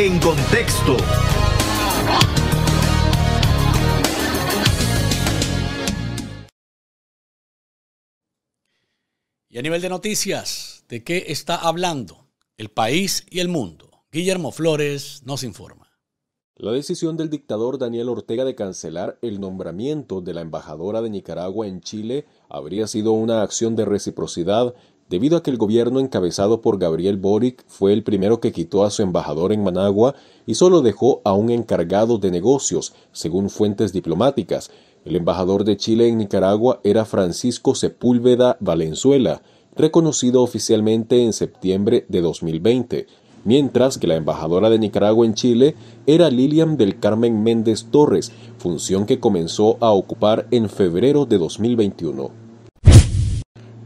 En contexto. Y a nivel de noticias, ¿de qué está hablando el país y el mundo? Guillermo Flores nos informa. La decisión del dictador Daniel Ortega de cancelar el nombramiento de la embajadora de Nicaragua en Chile habría sido una acción de reciprocidad debido a que el gobierno encabezado por Gabriel Boric fue el primero que quitó a su embajador en Managua y solo dejó a un encargado de negocios, según fuentes diplomáticas. El embajador de Chile en Nicaragua era Francisco Sepúlveda Valenzuela, reconocido oficialmente en septiembre de 2020, mientras que la embajadora de Nicaragua en Chile era Lilian del Carmen Méndez Torres, función que comenzó a ocupar en febrero de 2021.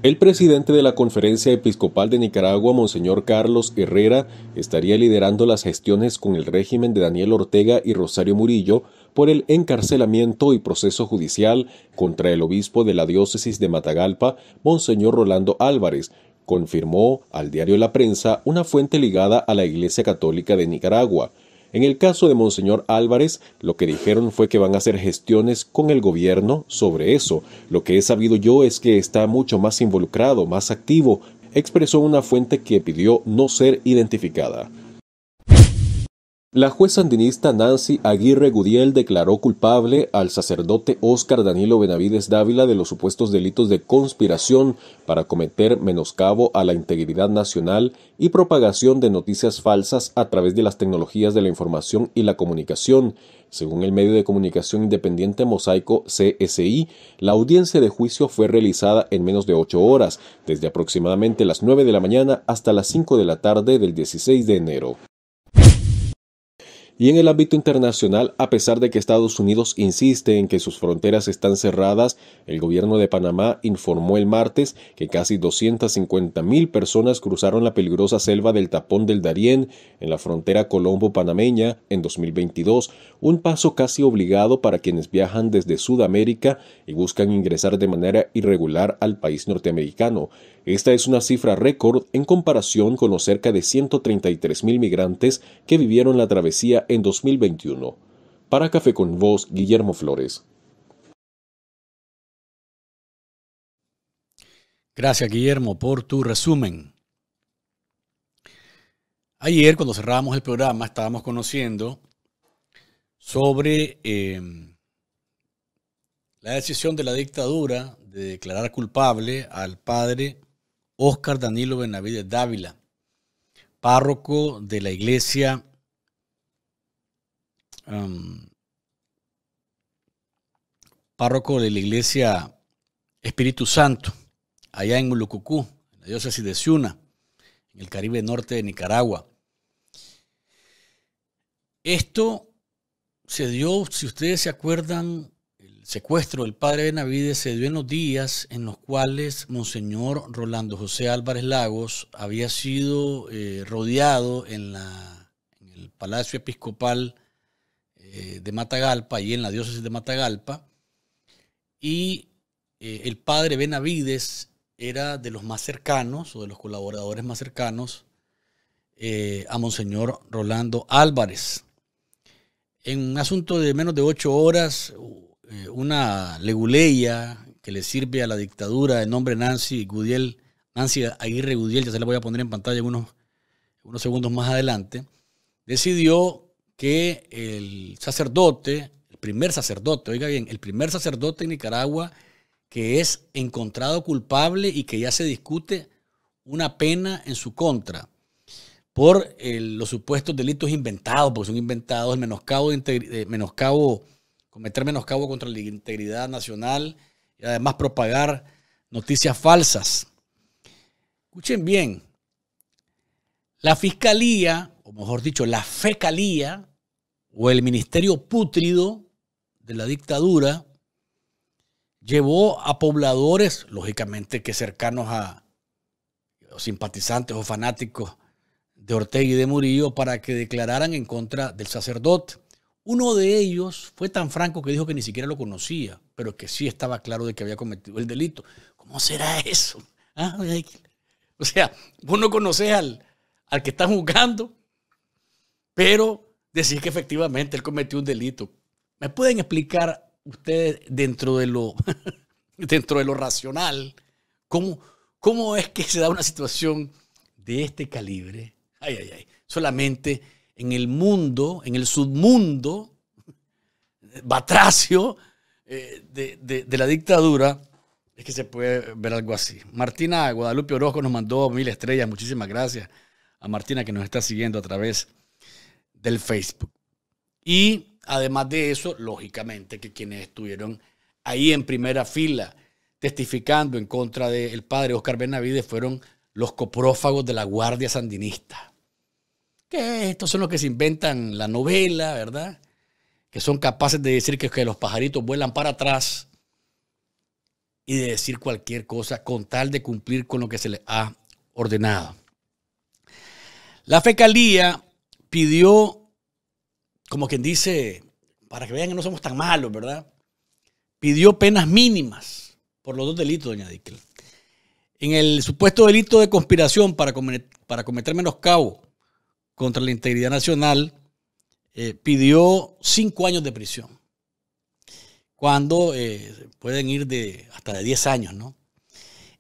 El presidente de la Conferencia Episcopal de Nicaragua, Monseñor Carlos Herrera, estaría liderando las gestiones con el régimen de Daniel Ortega y Rosario Murillo por el encarcelamiento y proceso judicial contra el obispo de la diócesis de Matagalpa, Monseñor Rolando Álvarez, confirmó al diario La Prensa una fuente ligada a la Iglesia Católica de Nicaragua. En el caso de Monseñor Álvarez, lo que dijeron fue que van a hacer gestiones con el gobierno sobre eso. Lo que he sabido yo es que está mucho más involucrado, más activo, expresó una fuente que pidió no ser identificada. La juez sandinista Nancy Aguirre Gudiel declaró culpable al sacerdote Oscar Danilo Benavides Dávila de los supuestos delitos de conspiración para cometer menoscabo a la integridad nacional y propagación de noticias falsas a través de las tecnologías de la información y la comunicación. Según el medio de comunicación independiente Mosaico CSI, la audiencia de juicio fue realizada en menos de ocho horas, desde aproximadamente las nueve de la mañana hasta las cinco de la tarde del 16 de enero. Y en el ámbito internacional, a pesar de que Estados Unidos insiste en que sus fronteras están cerradas, el gobierno de Panamá informó el martes que casi 250.000 personas cruzaron la peligrosa selva del tapón del Darién en la frontera colombo-panameña en 2022, un paso casi obligado para quienes viajan desde Sudamérica y buscan ingresar de manera irregular al país norteamericano. Esta es una cifra récord en comparación con los cerca de mil migrantes que vivieron la travesía en 2021. Para Café con Voz, Guillermo Flores. Gracias, Guillermo, por tu resumen. Ayer, cuando cerrábamos el programa, estábamos conociendo sobre em, la decisión de la dictadura de declarar culpable al padre Óscar Danilo Benavides Dávila, párroco de la iglesia um, párroco de la iglesia Espíritu Santo, allá en Ulucucu, en la diócesis de Ciuna, en el Caribe Norte de Nicaragua. Esto se dio, si ustedes se acuerdan, secuestro del padre Benavides se dio en los días en los cuales Monseñor Rolando José Álvarez Lagos había sido eh, rodeado en, el Palacio Episcopal eh, de Matagalpa y en la diócesis de Matagalpa. Y eh, el padre Benavides era de los más cercanos o de los colaboradores más cercanos a Monseñor Rolando Álvarez. En un asunto de menos de ocho horas eh, una leguleya que le sirve a la dictadura de nombre Nancy Gudiel, Nancy Aguirre Gudiel, ya se la voy a poner en pantalla unos, unos segundos más adelante, decidió que el sacerdote, el primer sacerdote, oiga bien, el primer sacerdote en Nicaragua que es encontrado culpable y que ya se discute una pena en su contra por eh, los supuestos delitos inventados, porque son inventados, el menoscabo de, menoscabo cometer menoscabo contra la integridad nacional y además propagar noticias falsas. Escuchen bien, la fiscalía, o mejor dicho, la fecalía, o el ministerio pútrido de la dictadura, llevó a pobladores, lógicamente que cercanos a los simpatizantes o fanáticos de Ortega y de Murillo, para que declararan en contra del sacerdote. Uno de ellos fue tan franco que dijo que ni siquiera lo conocía, pero que sí estaba claro de que había cometido el delito. ¿Cómo será eso? Ah, o sea, vos no conocés al, al que están juzgando, pero decís que efectivamente él cometió un delito. ¿Me pueden explicar ustedes dentro de lo, dentro de lo racional cómo, cómo es que se da una situación de este calibre? Ay, ay, ay. Solamente en el mundo, en el submundo batracio eh, de, la dictadura, es que se puede ver algo así. Martina Guadalupe Orozco nos mandó mil estrellas, muchísimas gracias a Martina que nos está siguiendo a través del Facebook. Y además de eso, lógicamente que quienes estuvieron ahí en primera fila testificando en contra del padre Oscar Benavides fueron los coprófagos de la Guardia Sandinista que estos son los que se inventan la novela, ¿verdad? Que son capaces de decir que, los pajaritos vuelan para atrás y de decir cualquier cosa con tal de cumplir con lo que se les ha ordenado. La fecalía pidió, como quien dice, para que vean que no somos tan malos, ¿verdad? Pidió penas mínimas por los dos delitos, doña Dickel. En el supuesto delito de conspiración para, para cometer menoscabo contra la Integridad Nacional eh, pidió cinco años de prisión, cuando eh, pueden ir de hasta de 10 años, ¿no?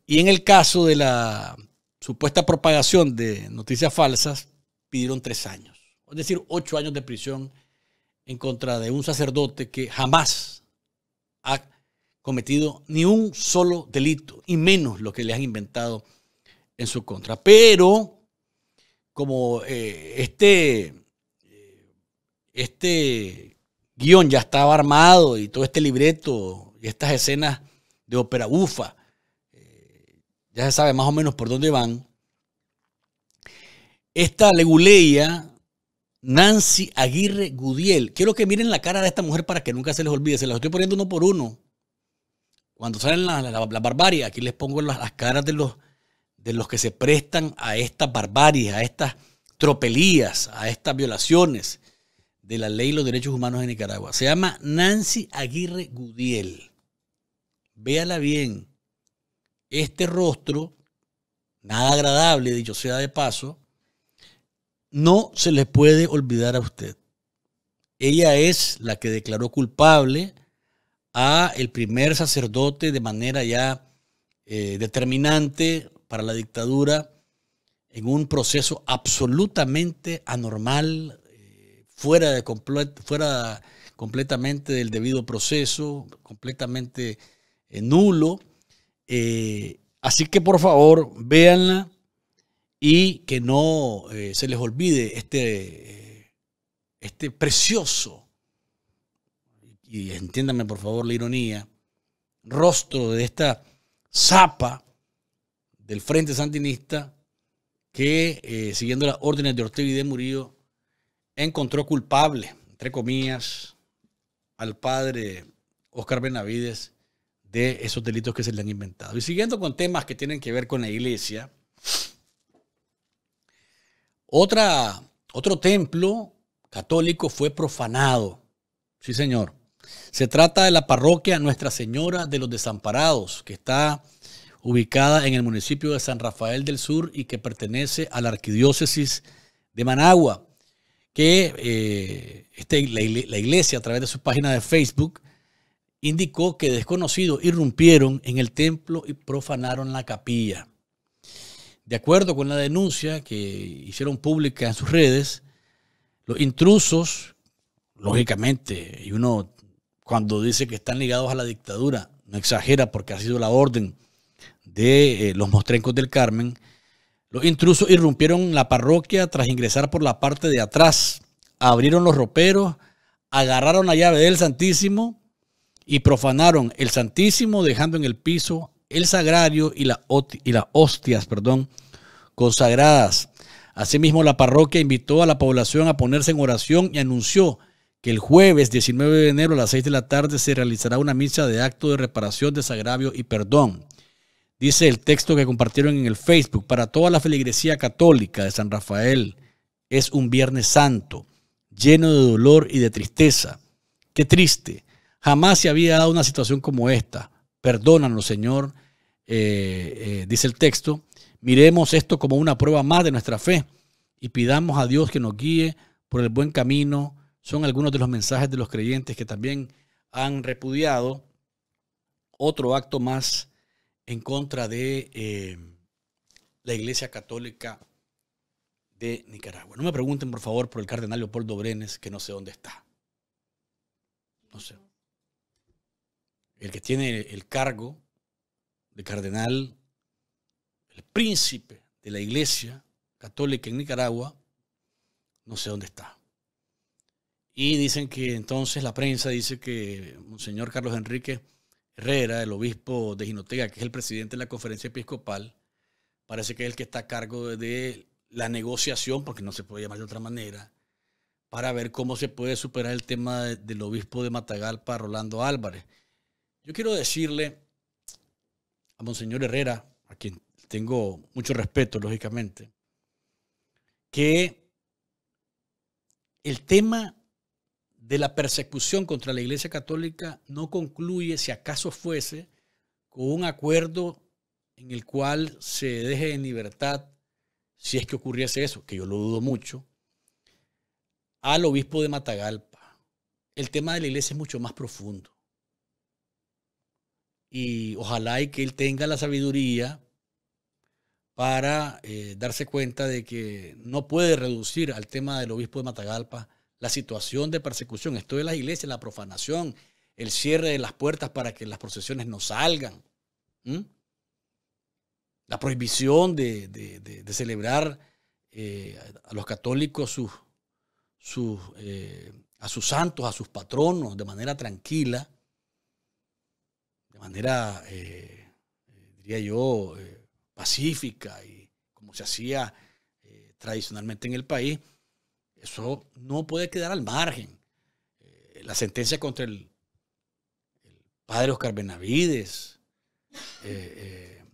Y en el caso de la supuesta propagación de noticias falsas, pidieron tres años, es decir, ocho años de prisión en contra de un sacerdote que jamás ha cometido ni un solo delito, y menos lo que le han inventado en su contra. Pero como eh, este, eh, este guión ya estaba armado y todo este libreto y estas escenas de ópera ufa. Eh, ya se sabe más o menos por dónde van, esta leguleya, Nancy Aguirre Gudiel. Quiero que miren la cara de esta mujer para que nunca se les olvide. Se las estoy poniendo uno por uno. Cuando salen la, barbarie, aquí les pongo las caras de los de los que se prestan a estas barbarie, a estas tropelías, a estas violaciones de la ley y los derechos humanos en Nicaragua. Se llama Nancy Aguirre Gudiel. Véala bien. Este rostro, nada agradable, dicho sea de paso, no se le puede olvidar a usted. Ella es la que declaró culpable a el primer sacerdote de manera ya eh, determinante para la dictadura en un proceso absolutamente anormal, eh, fuera, de fuera completamente del debido proceso, completamente eh, nulo. Eh, así que por favor, véanla y que no se les olvide este, este precioso, y entiéndanme por favor la ironía, rostro de esta zapa del Frente Sandinista que, eh, siguiendo las órdenes de Ortega y de Murillo, encontró culpable, entre comillas, al padre Oscar Benavides de esos delitos que se le han inventado. Y siguiendo con temas que tienen que ver con la iglesia, otra, otro templo católico fue profanado. Sí, señor. Se trata de la parroquia Nuestra Señora de los Desamparados, que está ubicada en el municipio de San Rafael del Sur y que pertenece a la arquidiócesis de Managua, que eh, este, la, la, iglesia a través de su página de Facebook indicó que desconocidos irrumpieron en el templo y profanaron la capilla. De acuerdo con la denuncia que hicieron pública en sus redes, los intrusos, lógicamente, y uno cuando dice que están ligados a la dictadura, no exagera porque ha sido la orden de eh, los mostrencos del Carmen, los intrusos irrumpieron la parroquia tras ingresar por la parte de atrás, abrieron los roperos, agarraron la llave del Santísimo y profanaron el Santísimo dejando en el piso el sagrario y, la, las hostias perdón, consagradas. Asimismo, la parroquia invitó a la población a ponerse en oración y anunció que el jueves 19 de enero a las 6 de la tarde se realizará una misa de acto de reparación, de desagravio y perdón. Dice el texto que compartieron en el Facebook, para toda la feligresía católica de San Rafael es un Viernes Santo, lleno de dolor y de tristeza. Qué triste, jamás se había dado una situación como esta. Perdónanos, Señor, eh, eh, dice el texto. Miremos esto como una prueba más de nuestra fe y pidamos a Dios que nos guíe por el buen camino. Son algunos de los mensajes de los creyentes que también han repudiado otro acto más en contra de eh, la Iglesia Católica de Nicaragua. No me pregunten, por favor, por el cardenal Leopoldo Brenes, que no sé dónde está. No sé. El que tiene el cargo de cardenal, el príncipe de la Iglesia Católica en Nicaragua, no sé dónde está. Y dicen que entonces la prensa dice que señor Carlos Enrique Herrera, el obispo de Ginotega, que es el presidente de la conferencia episcopal, parece que es el que está a cargo de la negociación, porque no se puede llamar de otra manera, para ver cómo se puede superar el tema del obispo de Matagalpa, Rolando Álvarez. Yo quiero decirle a Monseñor Herrera, a quien tengo mucho respeto, lógicamente, que el tema de la persecución contra la Iglesia Católica no concluye, si acaso fuese, con un acuerdo en el cual se deje en libertad, si es que ocurriese eso, que yo lo dudo mucho, al obispo de Matagalpa. El tema de la iglesia es mucho más profundo. Y ojalá y que él tenga la sabiduría para eh, darse cuenta de que no puede reducir al tema del obispo de Matagalpa la situación de persecución. Esto de las iglesias, la profanación, el cierre de las puertas para que las procesiones no salgan. La prohibición de, celebrar eh, a los católicos sus, sus, eh, a sus santos, a sus patronos de manera tranquila, de manera, eh, diría yo, pacífica y como se hacía tradicionalmente en el país. Eso no puede quedar al margen. Eh, la sentencia contra el, padre Oscar Benavides, eh, eh,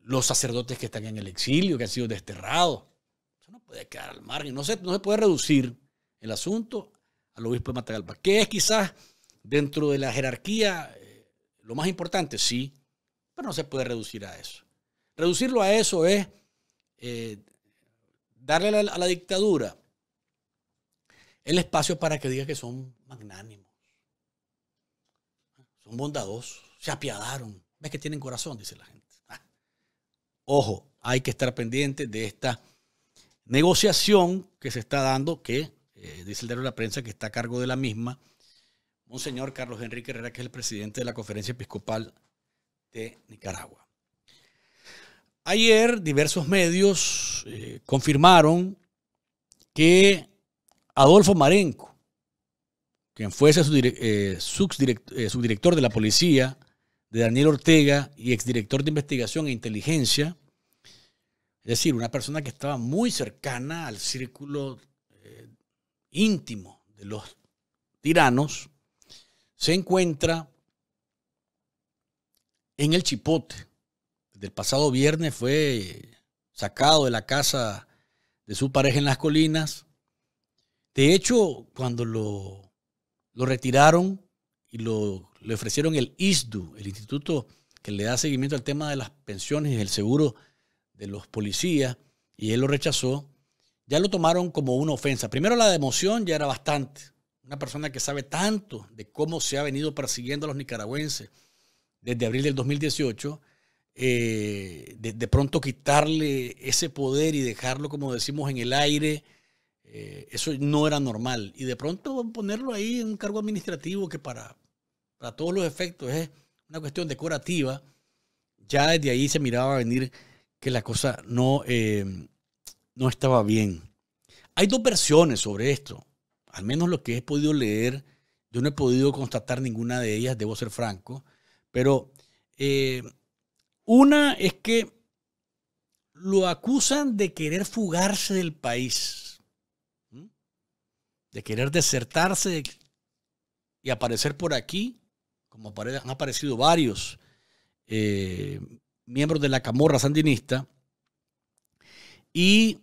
los sacerdotes que están en el exilio, que han sido desterrados. Eso no puede quedar al margen. No se, no se puede reducir el asunto al obispo de Matagalpa, que es quizás dentro de la jerarquía lo más importante, sí, pero no se puede reducir a eso. Reducirlo a eso es darle a la, dictadura el espacio para que diga que son magnánimos, son bondadosos, se apiadaron. Ves que tienen corazón, dice la gente. Ah. Ojo, hay que estar pendiente de esta negociación que se está dando, que eh, dice el diario de la prensa que está a cargo de la misma, un señor, Carlos Enrique Herrera, que es el presidente de la Conferencia Episcopal de Nicaragua. Ayer diversos medios eh, confirmaron que Adolfo Marenco, quien fuese eh, eh, subdirector, de la policía de Daniel Ortega y exdirector de investigación e inteligencia, es decir, una persona que estaba muy cercana al círculo eh, íntimo de los tiranos, se encuentra en el Chipote. Del el pasado viernes fue sacado de la casa de su pareja en las colinas de hecho, cuando lo, retiraron y le ofrecieron el ISDU, el instituto que le da seguimiento al tema de las pensiones y el seguro de los policías, y él lo rechazó, ya lo tomaron como una ofensa. Primero la democión ya era bastante. Una persona que sabe tanto de cómo se ha venido persiguiendo a los nicaragüenses desde abril del 2018, eh, de, de, pronto quitarle ese poder y dejarlo, como decimos, en el aire eh, eso no era normal. Y de pronto ponerlo ahí en un cargo administrativo que para, para todos los efectos es una cuestión decorativa, ya desde ahí se miraba venir que la cosa no, eh, no estaba bien. Hay dos versiones sobre esto, al menos lo que he podido leer, yo no he podido constatar ninguna de ellas, debo ser franco, pero eh, una es que lo acusan de querer fugarse del país de querer desertarse y aparecer por aquí, como han aparecido varios eh, miembros de la camorra sandinista. Y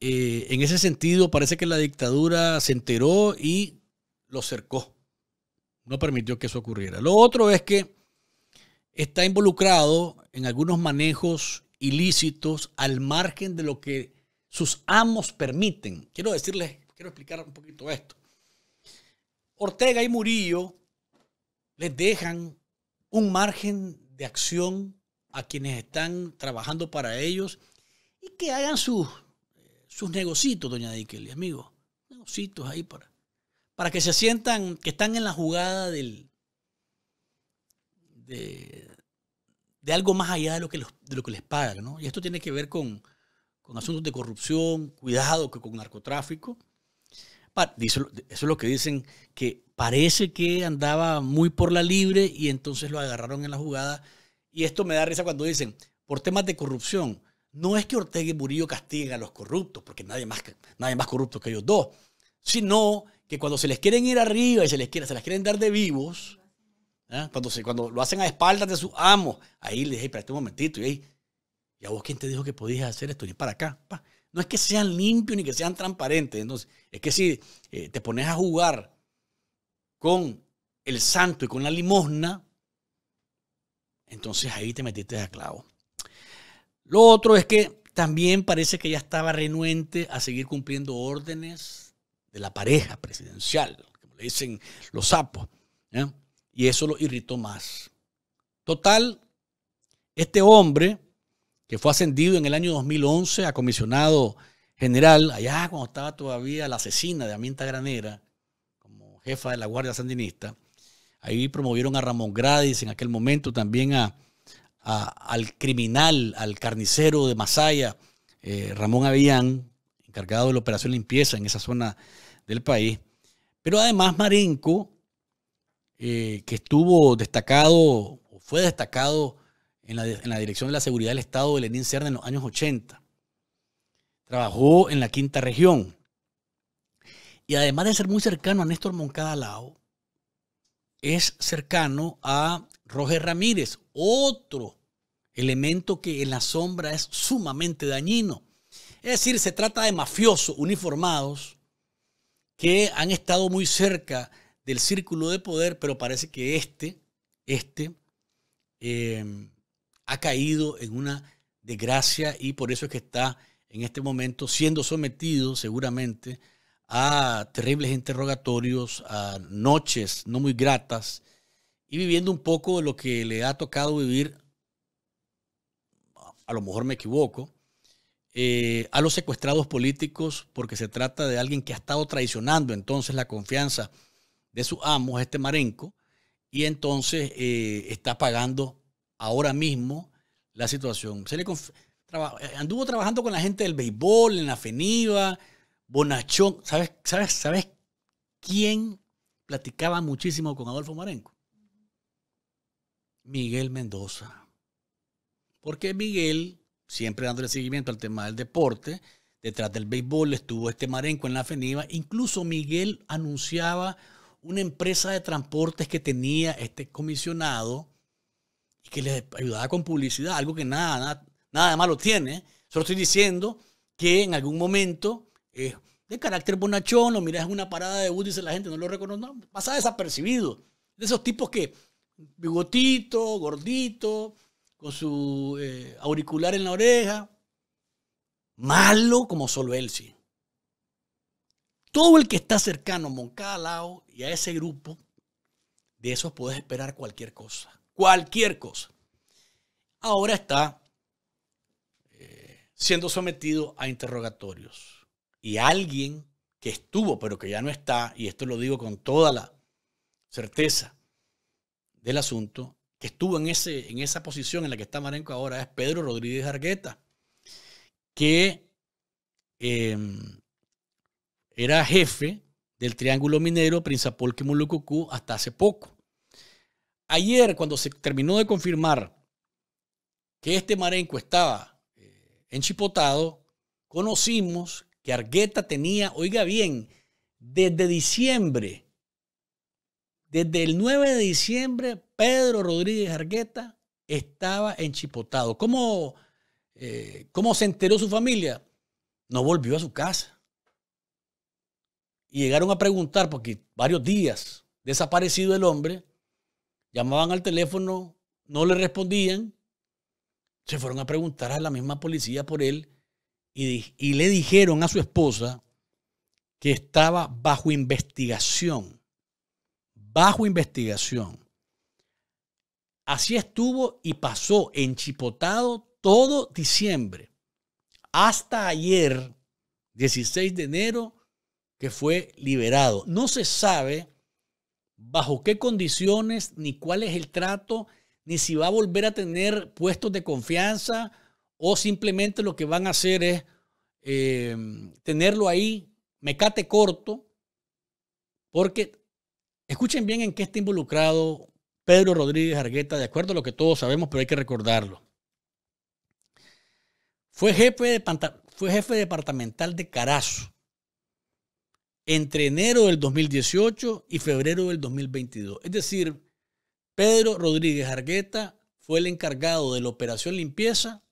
eh, en ese sentido parece que la dictadura se enteró y lo cercó. No permitió que eso ocurriera. Lo otro es que está involucrado en algunos manejos ilícitos al margen de lo que sus amos permiten. Quiero decirles explicar un poquito esto. Ortega y Murillo les dejan un margen de acción a quienes están trabajando para ellos y que hagan sus, eh, sus negocitos, doña Dikeli, amigos. Negocitos ahí para, para que se sientan que están en la jugada del, de, algo más allá de lo que, lo que les pagan. ¿no? Y esto tiene que ver con, asuntos de corrupción, cuidado que con narcotráfico eso es lo que dicen, que parece que andaba muy por la libre y entonces lo agarraron en la jugada. Y esto me da risa cuando dicen, por temas de corrupción, no es que Ortega y Murillo castiguen a los corruptos, porque nadie más, nadie más corrupto que ellos dos, sino que cuando se les quieren ir arriba y se les quieren, se quieren dar de vivos, ¿eh? cuando, cuando lo hacen a espaldas de sus amos, ahí les dije, espérate un momentito, y ahí, ¿y a vos quién te dijo que podías hacer esto? Y para acá, pa no es que sean limpios ni que sean transparentes. Entonces, es que si eh, te pones a jugar con el santo y con la limosna, entonces ahí te metiste a clavo. Lo otro es que también parece que ella estaba renuente a seguir cumpliendo órdenes de la pareja presidencial, como le dicen los sapos. Y eso lo irritó más. Total, este hombre que fue ascendido en el año 2011 a comisionado general, allá cuando estaba todavía la asesina de Aminta Granera, como jefa de la Guardia Sandinista. Ahí promovieron a Ramón Gradis en aquel momento, también a, al criminal, al carnicero de Masaya, eh, Ramón Avillán, encargado de la operación limpieza en esa zona del país. Pero además Marenco, eh, que estuvo destacado, fue destacado en la, Dirección de la Seguridad del Estado de Lenín Cerda en los años 80. Trabajó en la Quinta Región. Y además de ser muy cercano a Néstor Moncada Lao, es cercano a Roger Ramírez, otro elemento que en la sombra es sumamente dañino. Es decir, se trata de mafiosos uniformados que han estado muy cerca del círculo de poder, pero parece que este, este, eh, ha caído en una desgracia y por eso es que está en este momento siendo sometido seguramente a terribles interrogatorios, a noches no muy gratas y viviendo un poco de lo que le ha tocado vivir, a lo mejor me equivoco, eh, a los secuestrados políticos porque se trata de alguien que ha estado traicionando entonces la confianza de sus amos, este Marenco, y entonces eh, está pagando ahora mismo la situación. Eh, anduvo trabajando con la gente del béisbol, en la FENIVA, Bonachón. ¿Sabes, sabes, sabes quién platicaba muchísimo con Adolfo Marenco? Miguel Mendoza. Porque Miguel, siempre dándole seguimiento al tema del deporte, detrás del béisbol estuvo este Marenco en la FENIVA. Incluso Miguel anunciaba una empresa de transportes que tenía este comisionado y que les ayudaba con publicidad, algo que nada, nada, de malo tiene. Solo estoy diciendo que en algún momento es eh, de carácter bonachón, lo miras en una parada de bus, dice la gente, no lo reconoce, pasa desapercibido. De esos tipos que, bigotito, gordito, con su eh, auricular en la oreja, malo como solo él sí. Todo el que está cercano a Moncada lado y a ese grupo, de esos puedes esperar cualquier cosa cualquier cosa. Ahora está eh, siendo sometido a interrogatorios. Y alguien que estuvo, pero que ya no está, y esto lo digo con toda la certeza del asunto, que estuvo en, ese, en esa posición en la que está Marenco ahora, es Pedro Rodríguez Argueta, que em, era jefe del Triángulo Minero Prinzapolque Mulucucú hasta hace poco ayer, cuando se terminó de confirmar que este marenco estaba eh, enchipotado, conocimos que Argueta tenía, oiga bien, desde diciembre, desde el 9 de diciembre, Pedro Rodríguez Argueta estaba enchipotado. ¿Cómo, eh, ¿Cómo se enteró su familia? No volvió a su casa. Y llegaron a preguntar, porque varios días desaparecido el hombre, Llamaban al teléfono, no le respondían. Se fueron a preguntar a la misma policía por él y, le dijeron a su esposa que estaba bajo investigación. Bajo investigación. Así estuvo y pasó enchipotado todo diciembre, hasta ayer, 16 de enero, que fue liberado. No se sabe bajo qué condiciones, ni cuál es el trato, ni si va a volver a tener puestos de confianza o simplemente lo que van a hacer es eh, tenerlo ahí, mecate corto, porque escuchen bien en qué está involucrado Pedro Rodríguez Argueta, de acuerdo a lo que todos sabemos, pero hay que recordarlo. Fue jefe, de, fue jefe departamental de Carazo entre enero del 2018 y febrero del 2022. Es decir, Pedro Rodríguez Argueta fue el encargado de la operación limpieza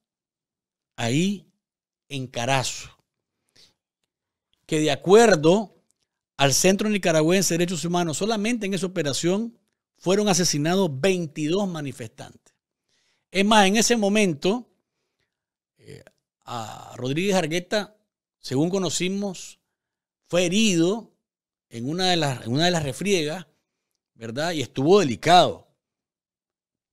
ahí en Carazo, que de acuerdo al Centro Nicaragüense de Derechos Humanos, solamente en esa operación fueron asesinados 22 manifestantes. Es más, en ese momento, eh, a Rodríguez Argueta, según conocimos, fue herido en una de las, una de las refriegas, ¿verdad? Y estuvo delicado.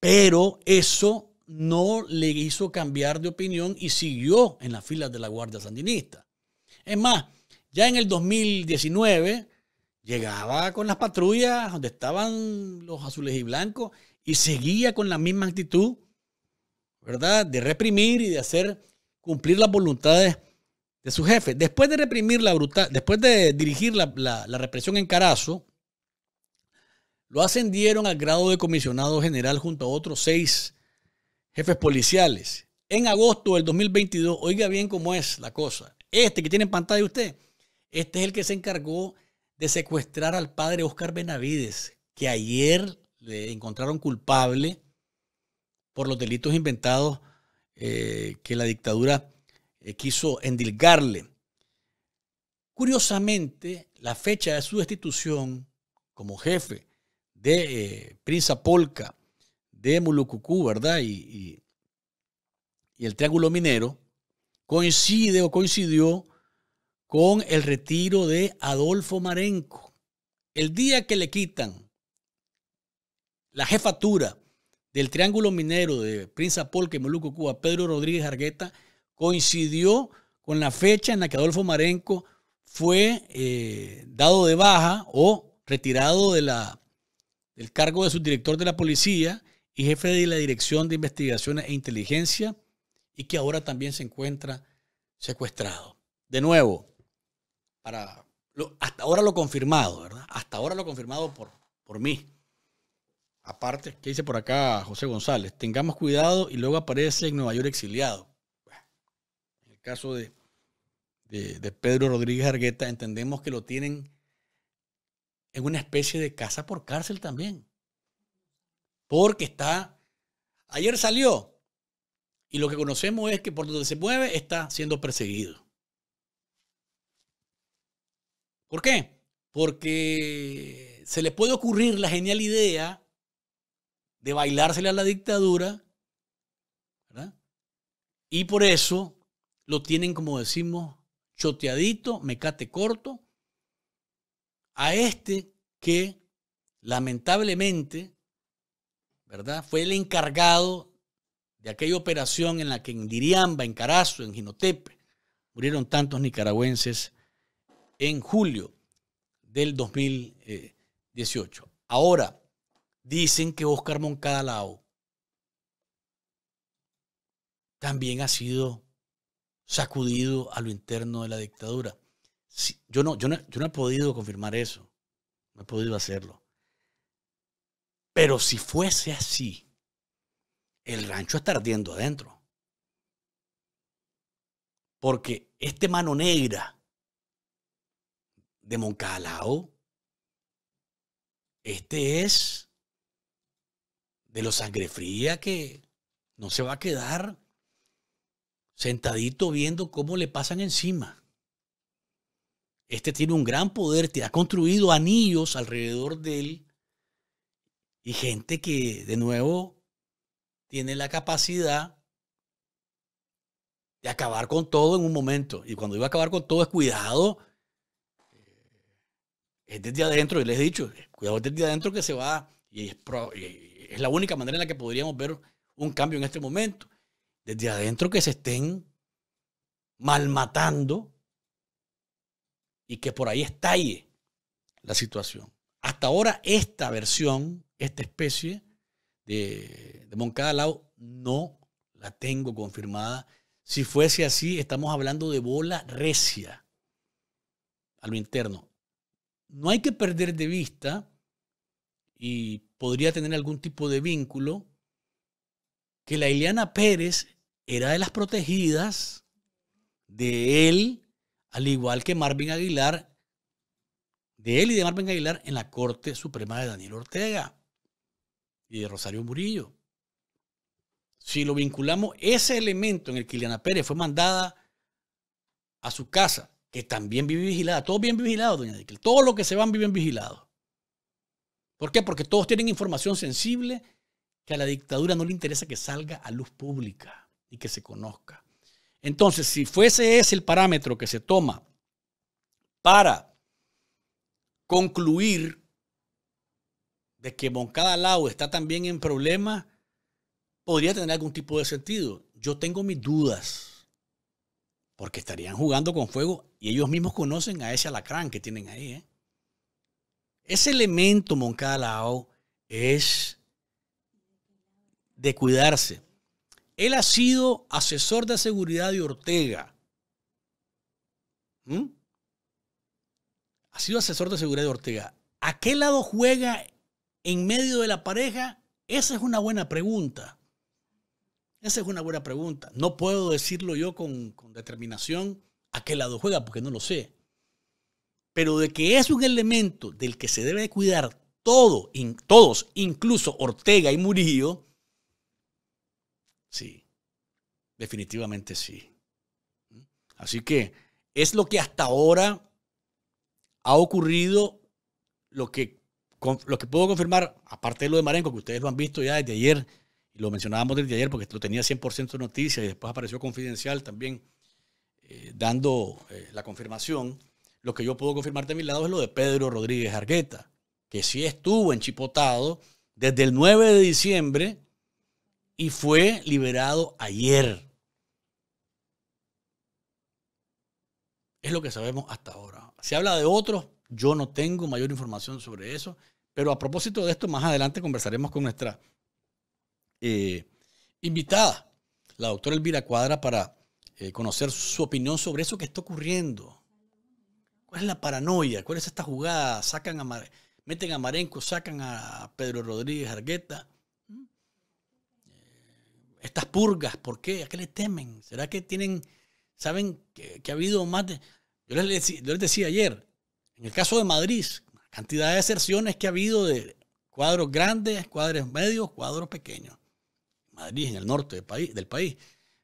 Pero eso no le hizo cambiar de opinión y siguió en las filas de la Guardia Sandinista. Es más, ya en el 2019 llegaba con las patrullas donde estaban los azules y blancos y seguía con la misma actitud, ¿verdad? De reprimir y de hacer cumplir las voluntades de su jefe. Después de reprimir la brutal, después de dirigir la, represión en Carazo, lo ascendieron al grado de comisionado general junto a otros seis jefes policiales. En agosto del 2022, oiga bien cómo es la cosa. Este que tiene en pantalla usted, este es el que se encargó de secuestrar al padre Oscar Benavides, que ayer le encontraron culpable por los delitos inventados eh, que la dictadura eh, quiso endilgarle. Curiosamente, la fecha de su destitución como jefe de eh, Prinza Polka, de Mulucucú, ¿verdad? Y, el Triángulo Minero, coincide o coincidió con el retiro de Adolfo Marenco. El día que le quitan la jefatura del Triángulo Minero de Prinza Polca y Mulucucú a Pedro Rodríguez Argueta, coincidió con la fecha en la que Adolfo Marenco fue eh, dado de baja o retirado de la, del cargo de subdirector de la policía y jefe de la Dirección de Investigaciones e Inteligencia y que ahora también se encuentra secuestrado. De nuevo, para hasta ahora lo confirmado, ¿verdad? Hasta ahora lo confirmado por, por mí. Aparte, ¿qué dice por acá José González? Tengamos cuidado y luego aparece en Nueva York exiliado el caso de, Pedro Rodríguez Argueta, entendemos que lo tienen en una especie de casa por cárcel también. Porque está. Ayer salió. Y lo que conocemos es que por donde se mueve está siendo perseguido. ¿Por qué? Porque se le puede ocurrir la genial idea de bailársele a la dictadura. Y por eso lo tienen, como decimos, choteadito, mecate corto, a este que lamentablemente, ¿verdad? Fue el encargado de aquella operación en la que en Diriamba, en Carazo, en Ginotepe, murieron tantos nicaragüenses en julio del 2018. Ahora, dicen que Oscar Moncada Lao también ha sido sacudido a lo interno de la dictadura. yo, no, yo, no, he podido confirmar eso, no he podido hacerlo. Pero si fuese así, el rancho está ardiendo adentro. Porque este mano negra de Moncalao, este es de lo sangre fría que no se va a quedar sentadito viendo cómo le pasan encima. Este tiene un gran poder, te ha construido anillos alrededor de él y gente que de nuevo tiene la capacidad de acabar con todo en un momento. Y cuando iba a acabar con todo es cuidado. Eh, es desde adentro, y les he dicho, eh, cuidado desde adentro que se va. y es la única manera en la que podríamos ver un cambio en este momento desde adentro que se estén malmatando y que por ahí estalle la situación. Hasta ahora esta versión, esta especie de, Moncada Lao, no la tengo confirmada. Si fuese así, estamos hablando de bola recia a lo interno. No hay que perder de vista y podría tener algún tipo de vínculo que la Iliana Pérez era de las protegidas de él, al igual que Marvin Aguilar, de él y de Marvin Aguilar en la Corte Suprema de Daniel Ortega y de Rosario Murillo. Si lo vinculamos, ese elemento en el que Liliana Pérez fue mandada a su casa, que también vive vigilada, todos bien vigilados, doña Dequil, todos los que se van viven vigilados. ¿Por qué? Porque todos tienen información sensible que a la dictadura no le interesa que salga a luz pública y que se conozca. Entonces, si fuese ese el parámetro que se toma para concluir de que Moncada Lau está también en problemas, podría tener algún tipo de sentido. Yo tengo mis dudas, porque estarían jugando con fuego y ellos mismos conocen a ese alacrán que tienen ahí. ¿eh? Ese elemento Moncada Lau es de cuidarse. Él ha sido asesor de seguridad de Ortega. ¿Mm? Ha sido asesor de seguridad de Ortega. ¿A qué lado juega en medio de la pareja? Esa es una buena pregunta. Esa es una buena pregunta. No puedo decirlo yo con, determinación a qué lado juega porque no lo sé. Pero de que es un elemento del que se debe cuidar todo, todos, incluso Ortega y Murillo, Sí, definitivamente sí. Así que es lo que hasta ahora ha ocurrido, lo que, lo que puedo confirmar, aparte de lo de Marenco, que ustedes lo han visto ya desde ayer, y lo mencionábamos desde ayer porque lo tenía 100% de noticias y después apareció confidencial también eh, dando eh, la confirmación. Lo que yo puedo confirmar de mi lado es lo de Pedro Rodríguez Argueta, que sí estuvo enchipotado desde el 9 de diciembre y fue liberado ayer. Es lo que sabemos hasta ahora. Se habla de otros, yo no tengo mayor información sobre eso, pero a propósito de esto, más adelante conversaremos con nuestra eh, invitada, la doctora Elvira Cuadra, para eh, conocer su opinión sobre eso que está ocurriendo. ¿Cuál es la paranoia? ¿Cuál es esta jugada? Sacan a meten a Marenco, sacan a Pedro Rodríguez Argueta estas purgas, ¿por qué? ¿A qué le temen? ¿Será que tienen, saben que, ha habido más de... Yo les, decía ayer, en el caso de Madrid, cantidad de excepciones que ha habido de cuadros grandes, cuadros medios, cuadros pequeños. Madrid, en el norte del país. Del país.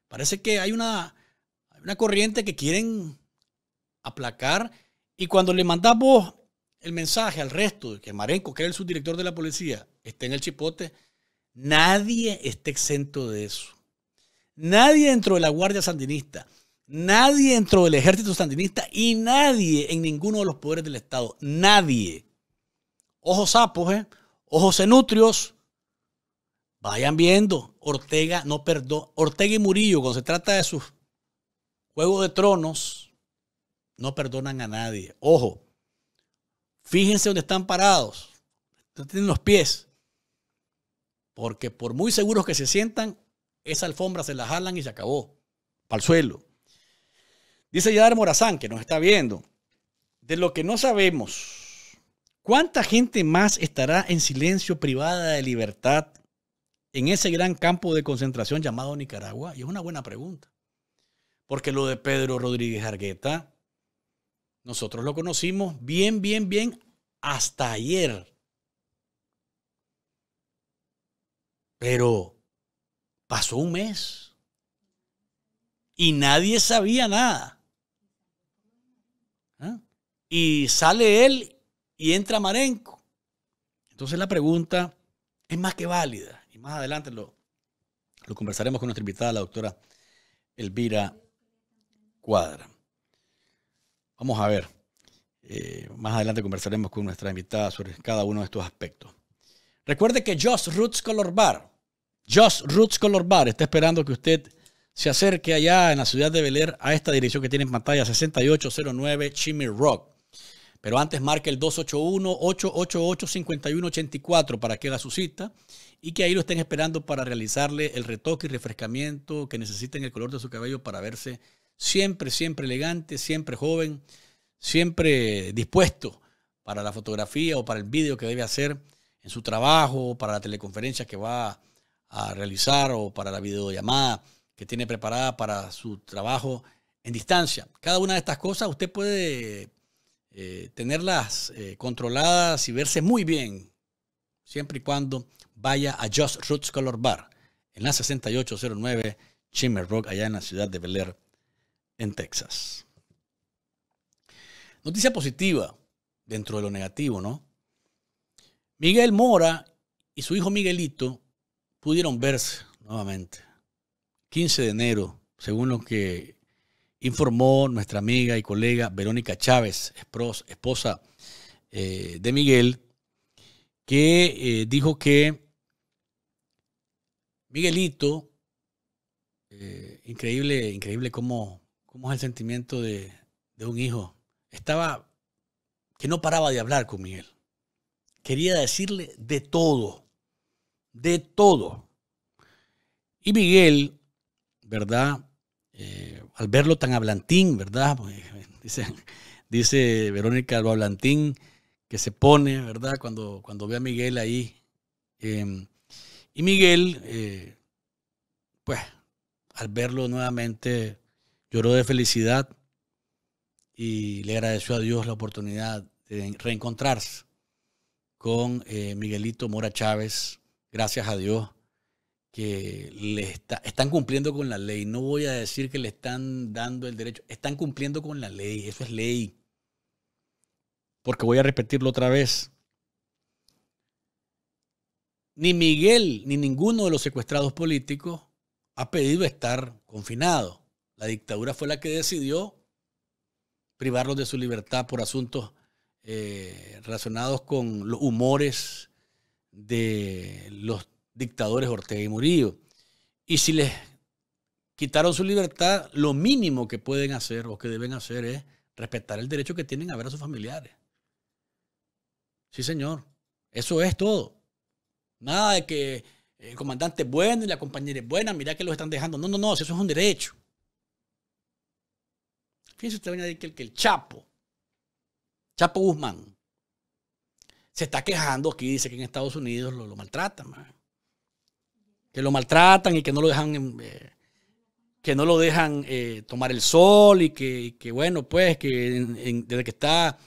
Parece que hay una, una corriente que quieren aplacar y cuando le mandamos el mensaje al resto de que Marenco, que era el subdirector de la policía, esté en el chipote, Nadie está exento de eso. Nadie dentro de la Guardia Sandinista, nadie dentro del Ejército Sandinista y nadie en ninguno de los poderes del Estado. Nadie. Ojos sapos, ¿eh? ojos enutrios Vayan viendo. Ortega no perdona. Ortega y Murillo, cuando se trata de sus juegos de tronos, no perdonan a nadie. Ojo. Fíjense dónde están parados. tienen los pies. Porque por muy seguros que se sientan, esa alfombra se la jalan y se acabó. Para el suelo. Dice Yadar Morazán, que nos está viendo. De lo que no sabemos, ¿cuánta gente más estará en silencio privada de libertad en ese gran campo de concentración llamado Nicaragua? Y es una buena pregunta. Porque lo de Pedro Rodríguez Argueta, nosotros lo conocimos bien, bien, bien hasta ayer. Pero pasó un mes y nadie sabía nada. ¿Ah? Y sale él y entra Marenco. Entonces la pregunta es más que válida. Y más adelante lo, lo conversaremos con nuestra invitada, la doctora Elvira Cuadra. Vamos a ver. Eh, más adelante conversaremos con nuestra invitada sobre cada uno de estos aspectos. Recuerde que Just Roots Color Bar, Just Roots Color Bar está esperando que usted se acerque allá en la ciudad de Bel a esta dirección que tiene en pantalla, 6809 Chimney Rock. Pero antes marque el 281-888-5184 para que haga su cita y que ahí lo estén esperando para realizarle el retoque y refrescamiento que necesiten el color de su cabello para verse siempre, siempre elegante, siempre joven, siempre dispuesto para la fotografía o para el vídeo que debe hacer en su trabajo, para la teleconferencia que va a realizar o para la videollamada que tiene preparada para su trabajo en distancia. Cada una de estas cosas usted puede eh, tenerlas eh, controladas y verse muy bien, siempre y cuando vaya a Just Roots Color Bar, en la 6809 Chimmer Rock, allá en la ciudad de Bel Air, en Texas. Noticia positiva, dentro de lo negativo, ¿no? Miguel Mora y su hijo Miguelito pudieron verse nuevamente. 15 de enero, según lo que informó nuestra amiga y colega Verónica Chávez, esposa eh, de Miguel, que eh, dijo que Miguelito, eh, increíble, increíble cómo, cómo, es el sentimiento de, de un hijo, estaba que no paraba de hablar con Miguel quería decirle de todo, de todo. Y Miguel, ¿verdad? Eh, al verlo tan hablantín, ¿verdad? Pues, dice, dice Verónica lo hablantín que se pone, ¿verdad? Cuando, cuando ve a Miguel ahí. Em, y Miguel, eh, pues, al verlo nuevamente, lloró de felicidad y le agradeció a Dios la oportunidad de reencontrarse con eh, Miguelito Mora Chávez, gracias a Dios, que le están cumpliendo con la ley. No voy a decir que le están dando el derecho, están cumpliendo con la ley, eso es ley. Porque voy a repetirlo otra vez. Ni Miguel ni ninguno de los secuestrados políticos ha pedido estar confinado. La dictadura fue la que decidió privarlos de su libertad por asuntos eh, relacionados con los humores de los dictadores Ortega y Murillo. Y si les quitaron su libertad, lo mínimo que pueden hacer o que deben hacer es respetar el derecho que tienen a ver a sus familiares. Sí, señor. Eso es todo. Nada de que el comandante es bueno y la compañera es buena, mira que los están dejando. No, no, no, eso es un derecho. Fíjense usted, el, que el Chapo Chapo Guzmán se está quejando aquí, dice que en Estados Unidos lo, maltratan, que lo maltratan y que no lo dejan, eh, que no lo dejan eh, tomar el sol y que, bueno, pues que desde que está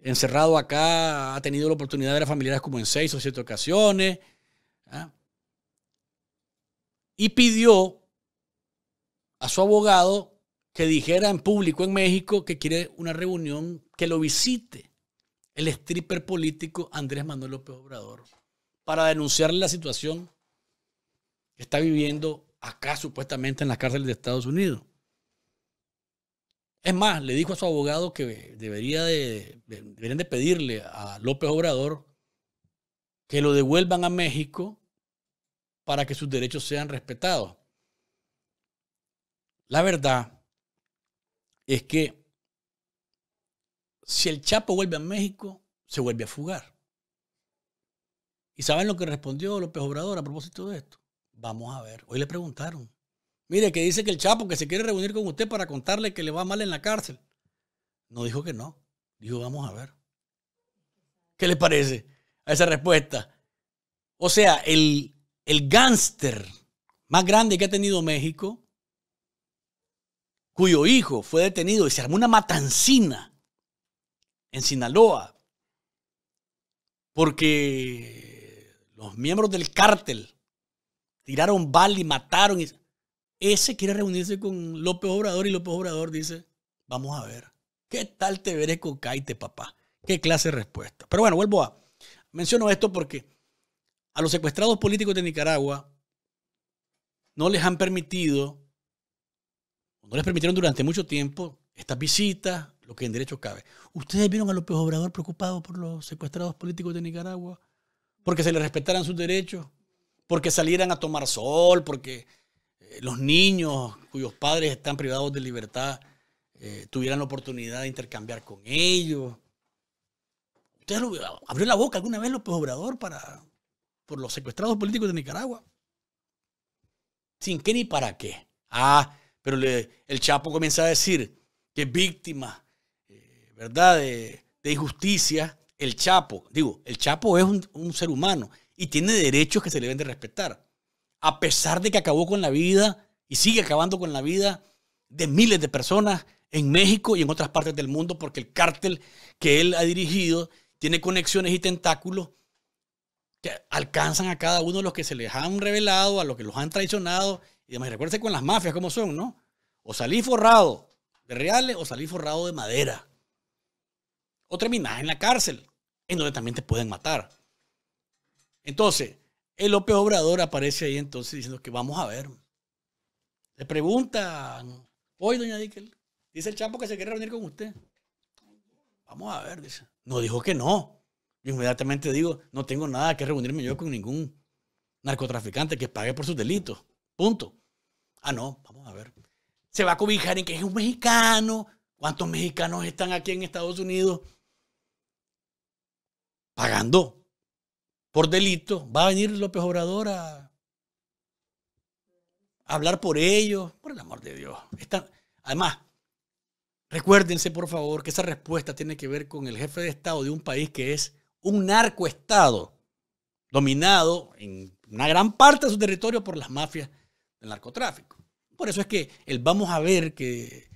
encerrado acá ha tenido la oportunidad de ver a familiares como en seis o siete ocasiones. ¿ah? Y pidió a su abogado que dijera en público en México que quiere una reunión que lo visite el stripper político Andrés Manuel López Obrador para denunciarle la situación que está viviendo acá supuestamente en las cárceles de Estados Unidos. Es más, le dijo a su abogado que debería de, deberían de pedirle a López Obrador que lo devuelvan a México para que sus derechos sean respetados. La verdad es que si el Chapo vuelve a México, se vuelve a fugar. ¿Y saben lo que respondió López Obrador a propósito de esto? Vamos a ver. Hoy le preguntaron. Mire, que dice que el Chapo que se quiere reunir con usted para contarle que le va mal en la cárcel. No dijo que no. Dijo, vamos a ver. ¿Qué le parece a esa respuesta? O sea, el, el gángster más grande que ha tenido México cuyo hijo fue detenido y se armó una matancina en Sinaloa porque los miembros del cártel tiraron bala y mataron. Y ese quiere reunirse con López Obrador y López Obrador dice, vamos a ver, ¿qué tal te veré con Caite, papá? ¿Qué clase de respuesta? Pero bueno, vuelvo a... Menciono esto porque a los secuestrados políticos de Nicaragua no les han permitido no les permitieron durante mucho tiempo estas visitas, lo que en derecho cabe. ¿Ustedes vieron a López Obrador preocupado por los secuestrados políticos de Nicaragua? Porque se le respetaran sus derechos, porque salieran a tomar sol, porque eh, los niños cuyos padres están privados de libertad eh, tuvieran la oportunidad de intercambiar con ellos. ¿Usted lo, abrió la boca alguna vez López Obrador para, por los secuestrados políticos de Nicaragua? ¿Sin qué ni para qué? Ah, pero el Chapo comienza a decir que víctima, eh, ¿verdad?, de, injusticia, el Chapo, digo, el Chapo es un, ser humano y tiene derechos que se le deben de respetar, a pesar de que acabó con la vida y sigue acabando con la vida de miles de personas en México y en otras partes del mundo, porque el cártel que él ha dirigido tiene conexiones y tentáculos que alcanzan a cada uno de los que se les han revelado, a los que los han traicionado y además, recuerden con las mafias cómo son, ¿no? O salí forrado de reales o salí forrado de madera. O terminás en la cárcel, en donde también te pueden matar. Entonces, el López Obrador aparece ahí entonces diciendo que vamos a ver. Le preguntan, hoy doña Dickel, dice el Chapo que se quiere reunir con usted. Vamos a ver, dice. No dijo que no. Yo inmediatamente digo, no tengo nada que reunirme yo con ningún narcotraficante que pague por sus delitos. Punto. Ah, no, vamos a ver. Se va a cobijar en que es un mexicano. ¿Cuántos mexicanos están aquí en Estados Unidos pagando por delito? ¿Va a venir López Obrador a hablar por ellos? Por el amor de Dios. además, recuérdense por favor que esa respuesta tiene que ver con el jefe de Estado de un país que es un narcoestado dominado en una gran parte de su territorio por las mafias el narcotráfico. Por eso es que el vamos a ver que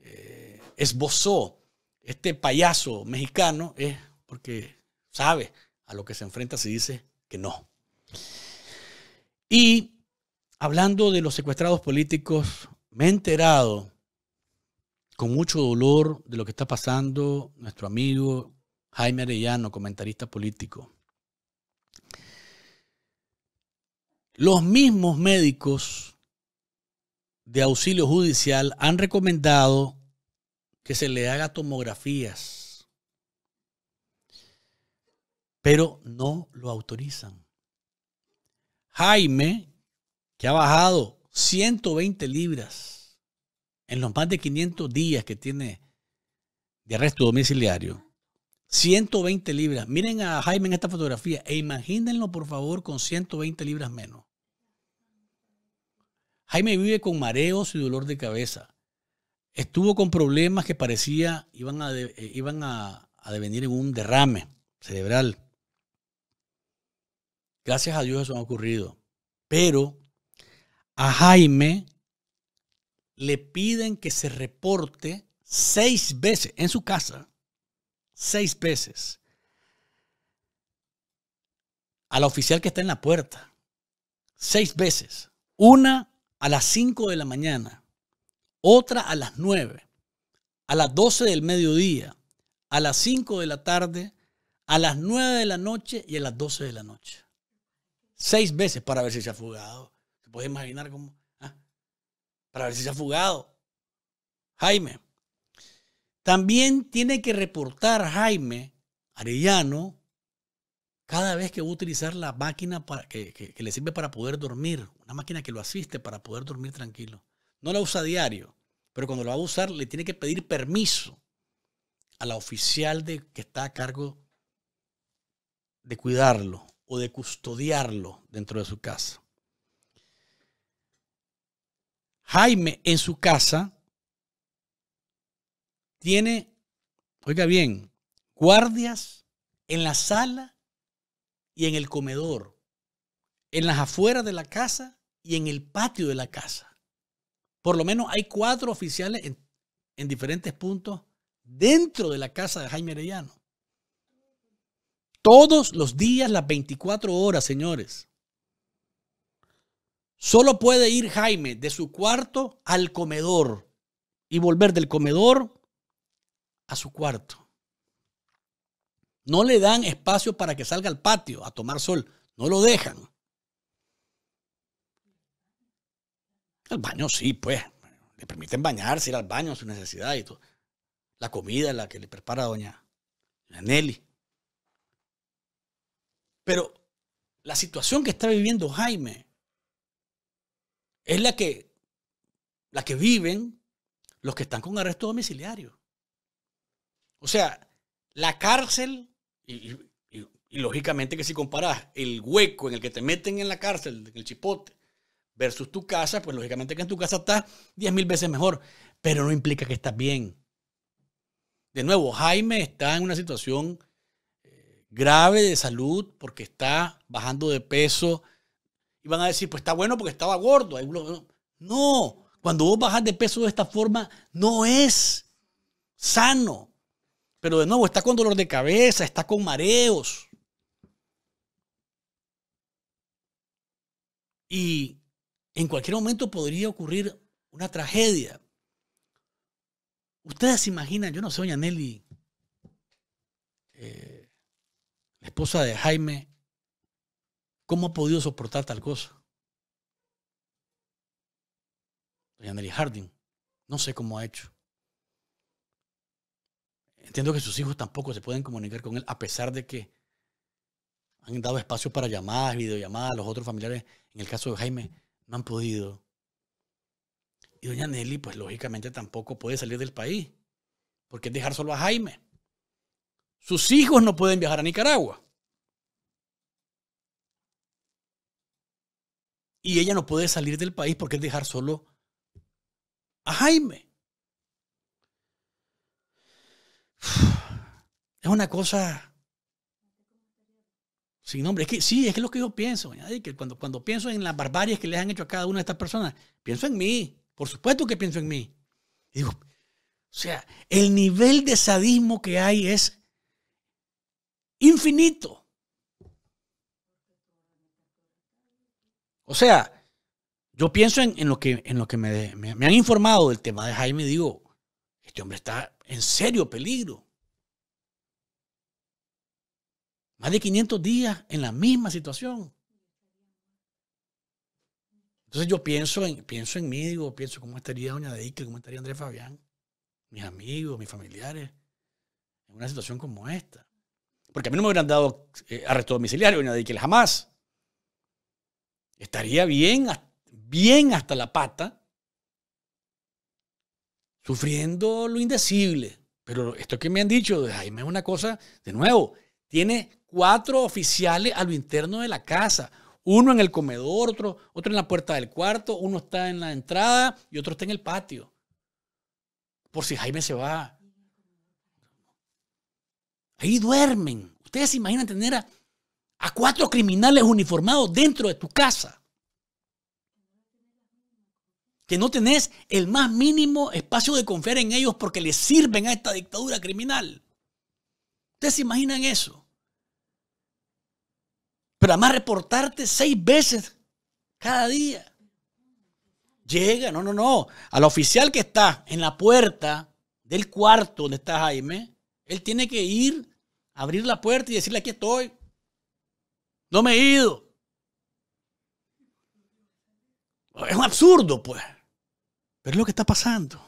eh, esbozó este payaso mexicano es porque sabe a lo que se enfrenta si dice que no. Y hablando de los secuestrados políticos, me he enterado con mucho dolor de lo que está pasando nuestro amigo Jaime Arellano, comentarista político. Los mismos médicos de auxilio judicial han recomendado que se le haga tomografías, pero no lo autorizan. Jaime, que ha bajado 120 libras en los más de 500 días que tiene de arresto domiciliario, 120 libras. Miren a Jaime en esta fotografía e imagínenlo por favor con 120 libras menos. Jaime vive con mareos y dolor de cabeza. Estuvo con problemas que parecía iban a, eh, iban a, devenir en un derrame cerebral. Gracias a Dios eso ha ocurrido. Pero a Jaime le piden que se reporte seis veces en su casa seis veces a la oficial que está en la puerta. Seis veces. Una a las cinco de la mañana, otra a las nueve. a las doce del mediodía, a las cinco de la tarde, a las nueve de la noche y a las doce de la noche. Seis veces para ver si se ha fugado. ¿Se puede imaginar cómo? ¿Ah? para ver si se ha fugado. Jaime, también tiene que reportar Jaime Arellano cada vez que va a utilizar la máquina que, le sirve para poder dormir, una máquina que lo asiste para poder dormir tranquilo. No la usa a diario, pero cuando lo va a usar le tiene que pedir permiso a la oficial de, que está a cargo de cuidarlo o de custodiarlo dentro de su casa. Jaime en su casa tiene, oiga bien, guardias en la sala y en el comedor, en las afueras de la casa y en el patio de la casa. Por lo menos hay cuatro oficiales en, diferentes puntos dentro de la casa de Jaime Arellano. Todos los días, las 24 horas, señores. Solo puede ir Jaime de su cuarto al comedor y volver del comedor a su cuarto. No le dan espacio para que salga al patio a tomar sol. No lo dejan. Al baño sí, pues. Le permiten bañarse, ir al baño, su necesidad y todo. La comida, la que le prepara doña Nelly. Pero la situación que está viviendo Jaime es la que, la que viven los que están con arresto domiciliario. O sea, la cárcel, y, lógicamente que si comparas el hueco en el que te meten en la cárcel, en el chipote, versus tu casa, pues lógicamente que en tu casa estás 10.000 mil veces mejor, pero no implica que estás bien. De nuevo, Jaime está en una situación eh, grave de salud porque está bajando de peso. Y van a decir, pues está bueno porque estaba gordo. No, cuando vos bajas de peso de esta forma, no es sano. Pero de nuevo, está con dolor de cabeza, está con mareos. Y en cualquier momento podría ocurrir una tragedia. Ustedes se imaginan, yo no sé, doña Nelly, eh, la esposa de Jaime, cómo ha podido soportar tal cosa. Doña Nelly Harding, no sé cómo ha hecho. Entiendo que sus hijos tampoco se pueden comunicar con él, a pesar de que han dado espacio para llamadas, videollamadas, los otros familiares, en el caso de Jaime, no han podido. Y doña Nelly, pues lógicamente tampoco puede salir del país, porque es dejar solo a Jaime. Sus hijos no pueden viajar a Nicaragua. Y ella no puede salir del país porque es dejar solo a Jaime. Es una cosa sin nombre. Es que sí, es que es lo que yo pienso. Que cuando, cuando pienso en las barbarias que les han hecho a cada una de estas personas, pienso en mí. Por supuesto que pienso en mí. digo, o sea, el nivel de sadismo que hay es infinito. O sea, yo pienso en, lo que, en lo que me, me, han informado del tema de Jaime y digo, este hombre está en serio peligro. Más de 500 días en la misma situación. Entonces yo pienso en, pienso en mí, digo, pienso cómo estaría Doña Dedica, cómo estaría Andrés Fabián, mis amigos, mis familiares, en una situación como esta. Porque a mí no me hubieran dado eh, arresto domiciliario, Doña Dedica, jamás. Estaría bien, bien hasta la pata, sufriendo lo indecible. Pero esto que me han dicho de me es una cosa, de nuevo, tiene cuatro oficiales a lo interno de la casa. Uno en el comedor, otro, otro en la puerta del cuarto, uno está en la entrada y otro está en el patio. Por si Jaime se va. Ahí duermen. Ustedes se imaginan tener a cuatro criminales uniformados dentro de tu casa. Que no tenés el más mínimo espacio de confiar en ellos porque les sirven a esta dictadura criminal. ¿Ustedes se imaginan eso? Pero además reportarte seis veces cada día. Llega, no, no, no. Al oficial que está en la puerta del cuarto donde está Jaime, él tiene que ir, abrir la puerta y decirle, aquí estoy. No me he ido. Es un absurdo, pues. Pero es lo que está pasando.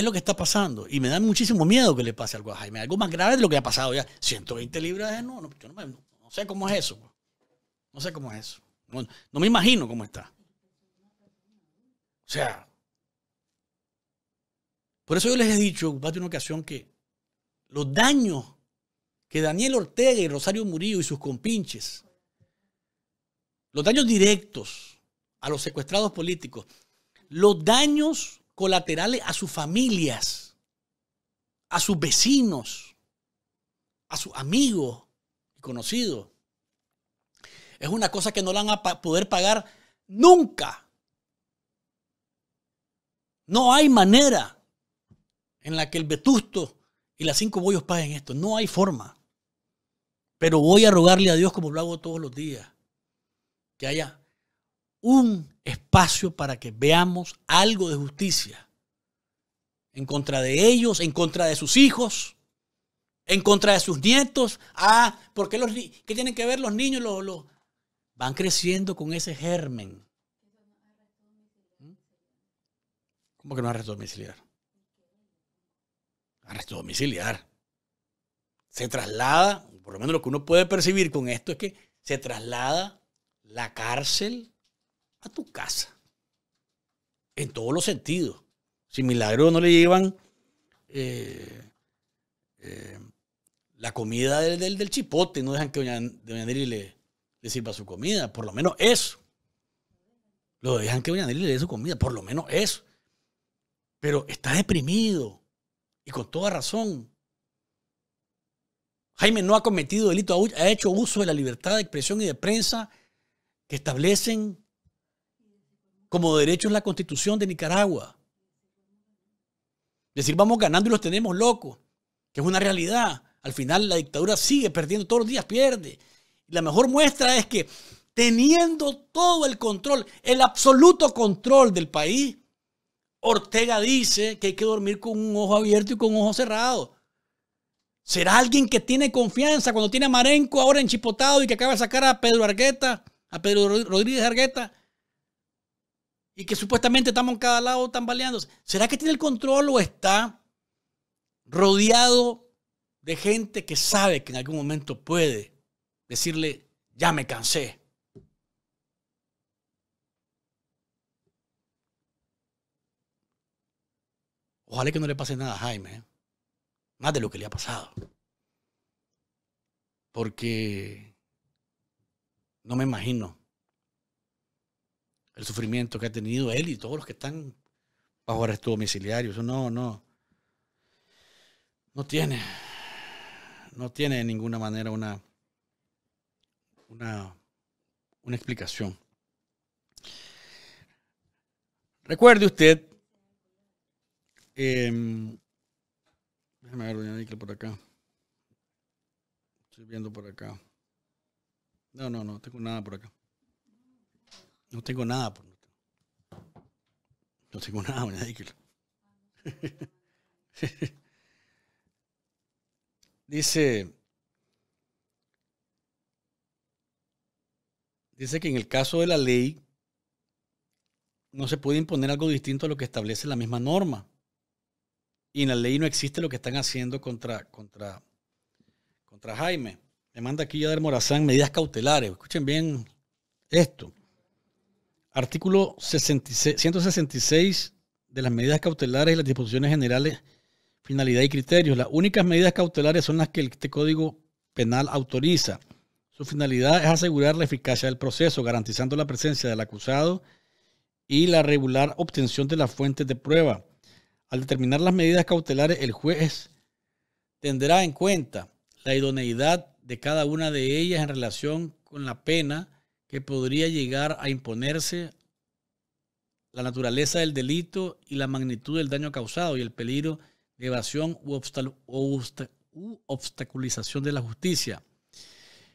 Es lo que está pasando. Y me da muchísimo miedo que le pase algo a Jaime. Algo más grave de lo que ha pasado ya. 120 libras de no, no, sé cómo es eso. Pues. No sé cómo es eso. No, no me imagino cómo está. O sea. Por eso yo les he dicho, en una ocasión, que los daños que Daniel Ortega y Rosario Murillo y sus compinches, los daños directos a los secuestrados políticos, los daños colaterales a sus familias, a sus vecinos, a sus amigos y conocidos. Es una cosa que no la van a poder pagar nunca. No hay manera en la que el vetusto y las cinco bollos paguen esto. No hay forma. Pero voy a rogarle a Dios, como lo hago todos los días, que haya un espacio para que veamos algo de justicia en contra de ellos, en contra de sus hijos, en contra de sus nietos. Ah, ¿por qué, los, qué tienen que ver los niños? van creciendo con ese germen. ¿Mm? ¿Cómo que no arresto domiciliar? Arresto domiciliar. Se traslada, por lo menos lo que uno puede percibir con esto es que se traslada la cárcel a tu casa. En todos los sentidos. Si milagro no le llevan eh, eh, la comida del, chipote, no dejan que doña, doña le, sirva su comida, por lo menos eso. Lo dejan que doña Nelly le dé su comida, por lo menos eso. Pero está deprimido y con toda razón. Jaime no ha cometido delito, ha hecho uso de la libertad de expresión y de prensa que establecen como derecho en la constitución de Nicaragua. Decir vamos ganando y los tenemos locos, que es una realidad. Al final la dictadura sigue perdiendo, todos los días pierde. Y la mejor muestra es que teniendo todo el control, el absoluto control del país, Ortega dice que hay que dormir con un ojo abierto y con un ojo cerrado. ¿Será alguien que tiene confianza cuando tiene a Marenco ahora enchipotado y que acaba de sacar a Pedro Argueta, a Pedro Rodríguez Argueta? y que supuestamente estamos en cada lado tambaleándose. ¿Será que tiene el control o está rodeado de gente que sabe que en algún momento puede decirle, ya me cansé? Ojalá que no le pase nada a Jaime, ¿eh? más de lo que le ha pasado. Porque no me imagino el sufrimiento que ha tenido él y todos los que están bajo arresto domiciliario. Eso no, no. No tiene. No tiene de ninguna manera una. Una. Una explicación. Recuerde usted. Em, déjame ver, doña por acá. Estoy viendo por acá. No, no, no tengo nada por acá. No tengo nada. No tengo nada, dice, dice que en el caso de la ley no se puede imponer algo distinto a lo que establece la misma norma. Y en la ley no existe lo que están haciendo contra, contra, contra Jaime. Me manda aquí ya del Morazán medidas cautelares. Escuchen bien esto. Artículo 166 de las medidas cautelares y las disposiciones generales, finalidad y criterios. Las únicas medidas cautelares son las que este Código Penal autoriza. Su finalidad es asegurar la eficacia del proceso, garantizando la presencia del acusado y la regular obtención de las fuentes de prueba. Al determinar las medidas cautelares, el juez tendrá en cuenta la idoneidad de cada una de ellas en relación con la pena que podría llegar a imponerse la naturaleza del delito y la magnitud del daño causado y el peligro de evasión u, obstaculización de la justicia.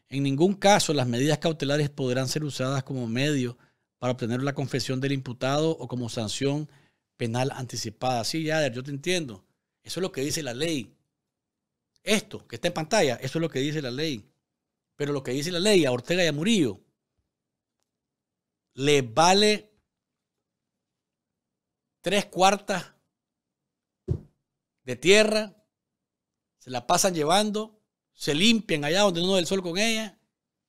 En ningún caso las medidas cautelares podrán ser usadas como medio para obtener la confesión del imputado o como sanción penal anticipada. Sí, Yader, yo te entiendo. Eso es lo que dice la ley. Esto que está en pantalla, eso es lo que dice la ley. Pero lo que dice la ley a Ortega y a Murillo le vale tres cuartas de tierra, se la pasan llevando, se limpian allá donde no del el sol con ella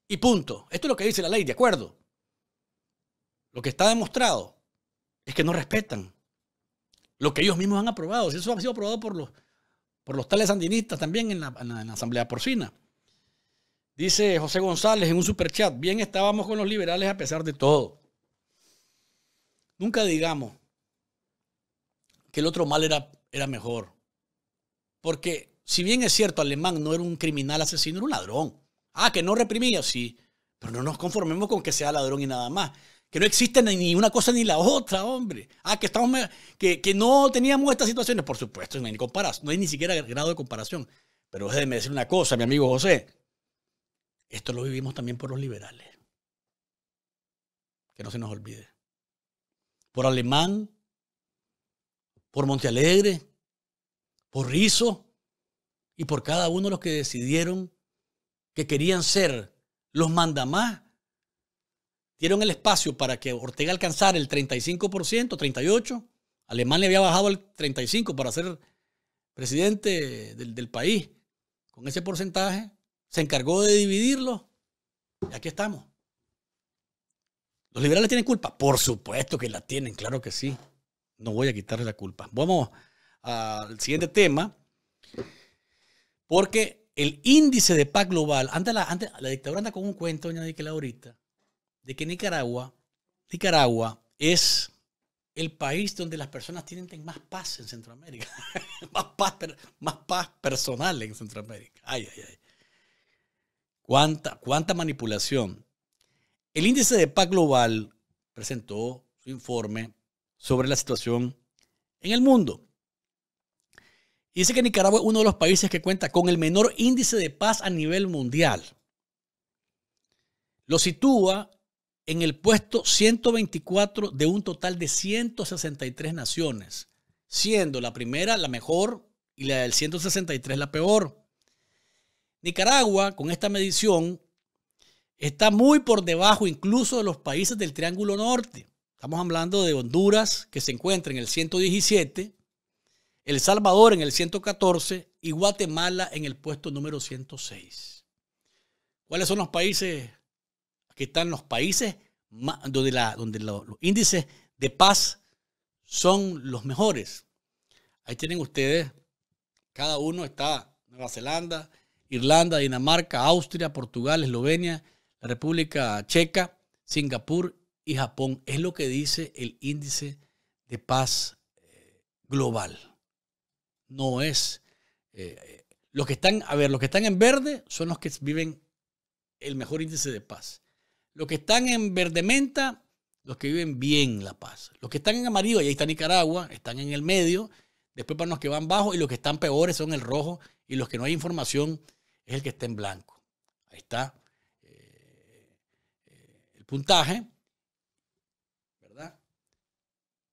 y punto. Esto es lo que dice la ley, ¿de acuerdo? Lo que está demostrado es que no respetan lo que ellos mismos han aprobado. Eso ha sido aprobado por los, por los tales sandinistas también en la Asamblea Porcina. Dice José González en un superchat, bien estábamos con los liberales a pesar de todo. Nunca digamos que el otro mal era, era mejor. Porque si bien es cierto, Alemán no era un criminal asesino, era un ladrón. Ah, que no reprimía, sí. Pero no nos conformemos con que sea ladrón y nada más. Que no existe ni una cosa ni la otra, hombre. Ah, que, estamos, que, que no teníamos estas situaciones. Por supuesto, no hay, ni no hay ni siquiera grado de comparación. Pero déjeme decir una cosa, mi amigo José. Esto lo vivimos también por los liberales. Que no se nos olvide. Por Alemán, por Montealegre, por Rizo y por cada uno de los que decidieron que querían ser los mandamás. Dieron el espacio para que Ortega alcanzara el 35%, 38%. Alemán le había bajado al 35% para ser presidente del país. Con ese porcentaje, se encargó de dividirlo y aquí estamos. ¿Los liberales tienen culpa? Por supuesto que la tienen, claro que sí. No voy a quitarle la culpa. Vamos al siguiente tema, porque el índice de paz global, anda la, la dictadura anda con un cuento, doña Diquela, ahorita, de que Nicaragua, Nicaragua es el país donde las personas tienen más paz en Centroamérica, más, paz, más paz personal en Centroamérica. Ay, ay, ay. ¿Cuánta, cuánta manipulación? El índice de paz global presentó su informe sobre la situación en el mundo. dice que Nicaragua es uno de los países que cuenta con el menor índice de paz a nivel mundial. Lo sitúa en el puesto 124 de un total de 163 naciones, siendo la primera la mejor y la del 163 la peor. Nicaragua, con esta medición, está muy por debajo incluso de los países del Triángulo Norte. Estamos hablando de Honduras, que se encuentra en el 117, El Salvador en el 114 y Guatemala en el puesto número 106. ¿Cuáles son los países? Aquí están los países donde, la, los índices de paz son los mejores. Ahí tienen ustedes, cada uno está, Nueva Zelanda, Irlanda, Dinamarca, Austria, Portugal, Eslovenia, la República Checa, Singapur y Japón. Es lo que dice el índice de paz eh, global. No es... Eh, eh, los que están, a ver, los que están en verde son los que viven el mejor índice de paz. Los que están en verde menta, los que viven bien la paz. Los que están en amarillo, y ahí está Nicaragua, están en el medio. Después para los que van bajo y los que están peores son el rojo y los que no hay información es el que está en blanco. Ahí está eh, eh, el puntaje, ¿verdad?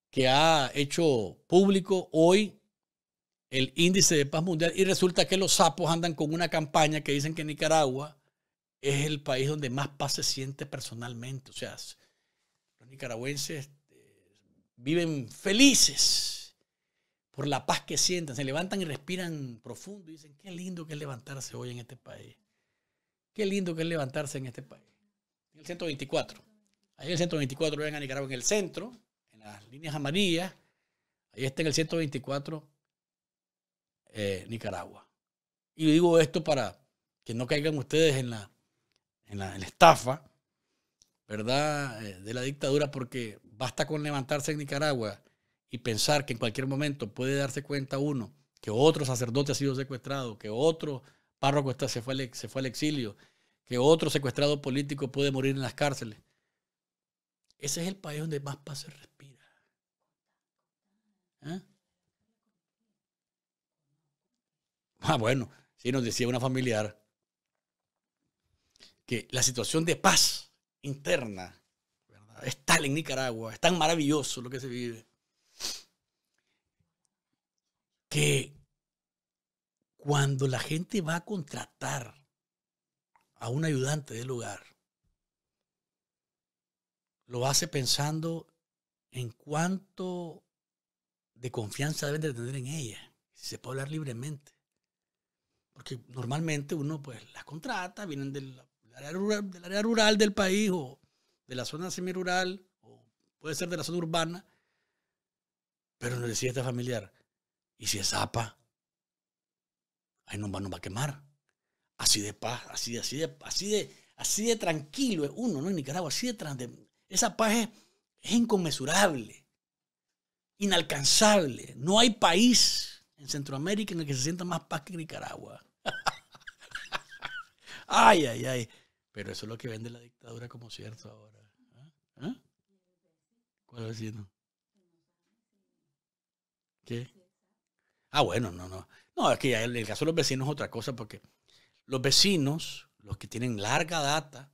Que ha hecho público hoy el índice de paz mundial y resulta que los sapos andan con una campaña que dicen que Nicaragua es el país donde más paz se siente personalmente. O sea, los nicaragüenses eh, viven felices por la paz que sienten. Se levantan y respiran profundo y dicen, qué lindo que es levantarse hoy en este país. Qué lindo que es levantarse en este país. En el 124. Ahí en el 124 ven a Nicaragua en el centro, en las líneas amarillas. Ahí está en el 124 eh, Nicaragua. Y digo esto para que no caigan ustedes en la, en la, en la estafa, ¿verdad? Eh, de la dictadura, porque basta con levantarse en Nicaragua y pensar que en cualquier momento puede darse cuenta uno que otro sacerdote ha sido secuestrado, que otro párroco está, se, fue al, se fue al exilio, que otro secuestrado político puede morir en las cárceles. Ese es el país donde más paz se respira. Ah, ah bueno, sí nos decía una familiar que la situación de paz interna es tal en Nicaragua, es tan maravilloso lo que se vive, que cuando la gente va a contratar a un ayudante del hogar, lo hace pensando en cuánto de confianza deben de tener en ella, si se puede hablar libremente. Porque normalmente uno pues las contrata, vienen del, área, rural, del área rural del país o de la zona semirural o puede ser de la zona urbana, pero no decía esta familiar, ¿Y si es APA? Ahí no va, nos va a quemar. Así de paz, así de, así de, así de, así de tranquilo es uno, ¿no? En Nicaragua, así de, Esa paz es, inconmensurable, inalcanzable. No hay país en Centroamérica en el que se sienta más paz que Nicaragua. ay, ay, ay. Pero eso es lo que vende la dictadura como cierto ahora. ¿Eh? ¿Cuál vecino? ¿Qué? Ah, bueno, no, no. No, es que el, caso de los vecinos es otra cosa porque los vecinos, los que tienen larga data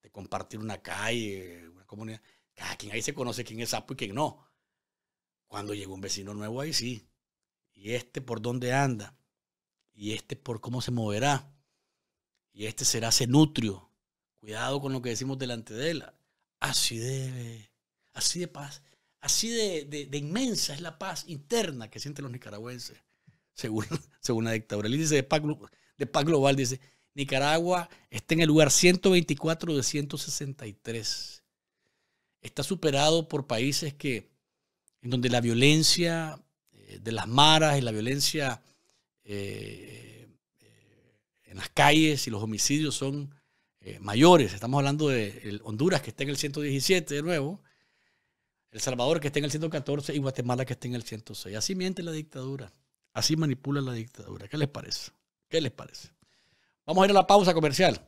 de compartir una calle, una comunidad, cada quien ahí se conoce quién es sapo y quién no. Cuando llega un vecino nuevo ahí sí. Y este por dónde anda. Y este por cómo se moverá. Y este será nutrio. Cuidado con lo que decimos delante de él. Así debe. Así de paz. Así de, inmensa es la paz interna que sienten los nicaragüenses, según, la dictadura. El índice de paz, de global dice, Nicaragua está en el lugar 124 de 163. Está superado por países que, en donde la violencia eh, de las maras y la violencia eh, eh, en las calles y los homicidios son mayores. Estamos hablando de Honduras, que está en el 117 de nuevo, el Salvador que esté en el 114 y Guatemala que esté en el 106. Así miente la dictadura. Así manipula la dictadura. ¿Qué les parece? ¿Qué les parece? Vamos a ir a la pausa comercial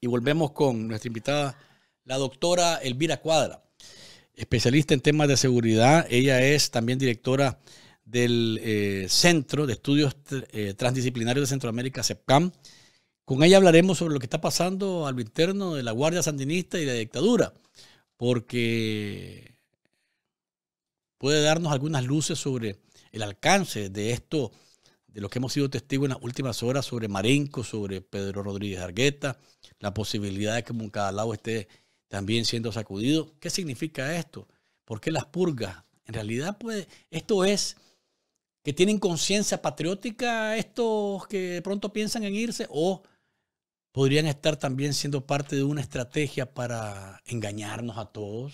y volvemos con nuestra invitada, la doctora Elvira Cuadra, especialista en temas de seguridad. Ella es también directora del eh, Centro de Estudios eh, Transdisciplinarios de Centroamérica, CEPCAM. Con ella hablaremos sobre lo que está pasando a lo interno de la Guardia Sandinista y la dictadura porque puede darnos algunas luces sobre el alcance de esto, de lo que hemos sido testigos en las últimas horas sobre Marenco, sobre Pedro Rodríguez Argueta, la posibilidad de que lado esté también siendo sacudido. ¿Qué significa esto? ¿Por qué las purgas? En realidad, pues, esto es que tienen conciencia patriótica estos que pronto piensan en irse o podrían estar también siendo parte de una estrategia para engañarnos a todos.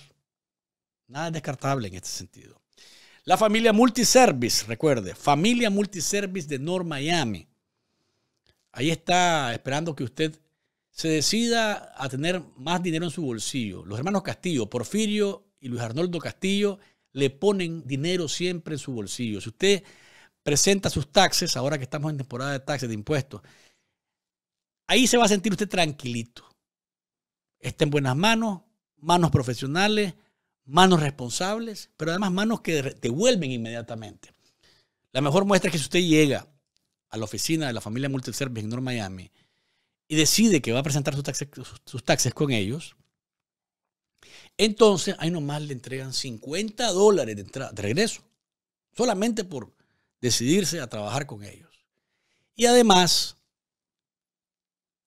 Nada es descartable en este sentido. La familia Multiservice, recuerde, familia Multiservice de North Miami. Ahí está esperando que usted se decida a tener más dinero en su bolsillo. Los hermanos Castillo, Porfirio y Luis Arnoldo Castillo, le ponen dinero siempre en su bolsillo. Si usted presenta sus taxes, ahora que estamos en temporada de taxes, de impuestos, Ahí se va a sentir usted tranquilito. Está en buenas manos, manos profesionales, manos responsables, pero además manos que devuelven inmediatamente. La mejor muestra es que si usted llega a la oficina de la familia Multiservice en North Miami y decide que va a presentar sus taxes, con ellos, entonces ahí nomás le entregan 50 dólares de, de regreso, solamente por decidirse a trabajar con ellos. Y además,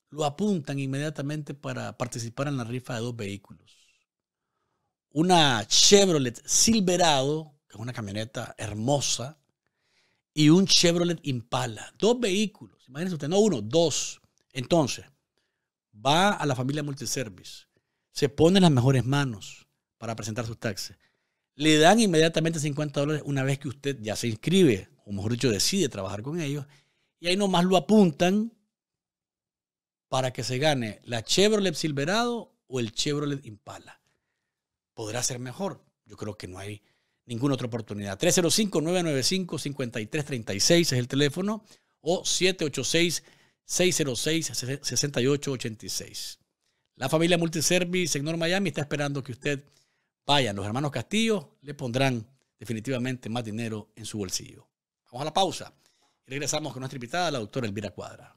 lo apuntan inmediatamente para participar en la rifa de dos vehículos. Una Chevrolet Silverado, que es una camioneta hermosa, y un Chevrolet Impala. Dos vehículos. Imagínense usted, no uno, dos. Entonces, va a la familia Multiservice, se pone en las mejores manos para presentar sus taxes. Le dan inmediatamente 50 dólares una vez que usted ya se inscribe, o mejor dicho, decide trabajar con ellos, y ahí nomás lo apuntan para que se gane la Chevrolet Silverado o el Chevrolet Impala. Podrá ser mejor. Yo creo que no hay ninguna otra oportunidad. 305-995-5336 es el teléfono o 786-606-6886. La familia Multiservice en North Miami está esperando que usted vaya. Los hermanos Castillo le pondrán definitivamente más dinero en su bolsillo. Vamos a la pausa y regresamos con nuestra invitada, la doctora Elvira Cuadra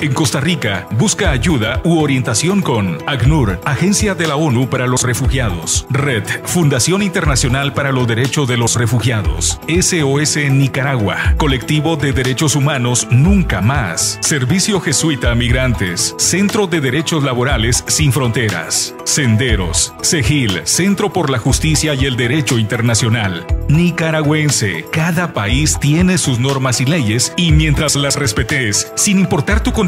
En Costa Rica, busca ayuda u orientación con ACNUR, Agencia de la ONU para los Refugiados, Red, Fundación Internacional para los Derechos de los Refugiados, SOS Nicaragua, Colectivo de Derechos Humanos Nunca Más, Servicio Jesuita a Migrantes, Centro de Derechos Laborales Sin Fronteras, Senderos, CEGIL, Centro por la Justicia y el Derecho Internacional. Nicaragüense, cada país tiene sus normas y leyes y mientras las respetes, sin importar tu condición,